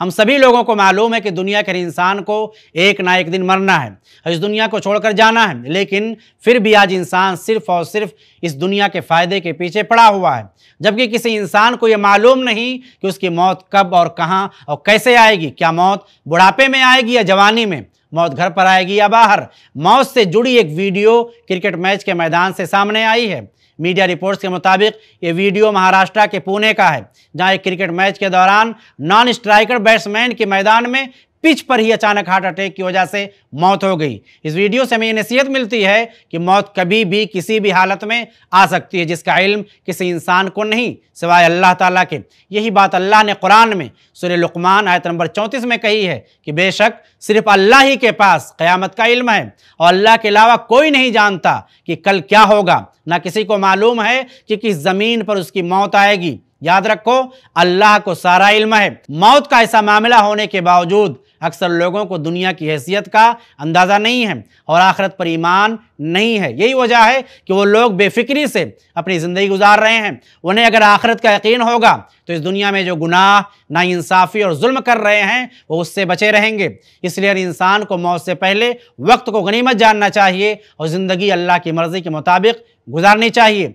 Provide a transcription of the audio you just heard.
हम सभी लोगों को मालूम है कि दुनिया के इंसान को एक ना एक दिन मरना है इस दुनिया को छोड़कर जाना है लेकिन फिर भी आज इंसान सिर्फ और सिर्फ इस दुनिया के फ़ायदे के पीछे पड़ा हुआ है जबकि किसी इंसान को ये मालूम नहीं कि उसकी मौत कब और कहाँ और कैसे आएगी क्या मौत बुढ़ापे में आएगी या जवानी में मौत घर पर आएगी या बाहर मौत से जुड़ी एक वीडियो क्रिकेट मैच के मैदान से सामने आई है मीडिया रिपोर्ट्स के मुताबिक ये वीडियो महाराष्ट्र के पुणे का है जहां एक क्रिकेट मैच के दौरान नॉन स्ट्राइकर बैट्समैन के मैदान में पिच पर ही अचानक हार्ट अटैक की वजह से मौत हो गई इस वीडियो से हमें यह नसीहत मिलती है कि मौत कभी भी किसी भी हालत में आ सकती है जिसका इल्म किसी इंसान को नहीं सिवाय अल्लाह ताला के यही बात अल्लाह ने कुरान में सुर लुकमान आयत नंबर चौंतीस में कही है कि बेशक सिर्फ अल्लाह ही के पास क़यामत का इल्म है और अल्लाह के अलावा कोई नहीं जानता कि कल क्या होगा ना किसी को मालूम है कि किस ज़मीन पर उसकी मौत आएगी याद रखो अल्लाह को सारा इल्म है मौत का ऐसा मामला होने के बावजूद अक्सर लोगों को दुनिया की हैसियत का अंदाज़ा नहीं है और आखिरत पर ईमान नहीं है यही वजह है कि वो लोग बेफिक्री से अपनी ज़िंदगी गुजार रहे हैं उन्हें अगर आखिरत का यकीन होगा तो इस दुनिया में जो गुनाह नाइंसाफ़ी और जुल्म कर रहे हैं वो उससे बचे रहेंगे इसलिए हर इंसान को मौत से पहले वक्त को गनीमत जानना चाहिए और ज़िंदगी अल्लाह की मर्ज़ी के मुताबिक गुजारनी चाहिए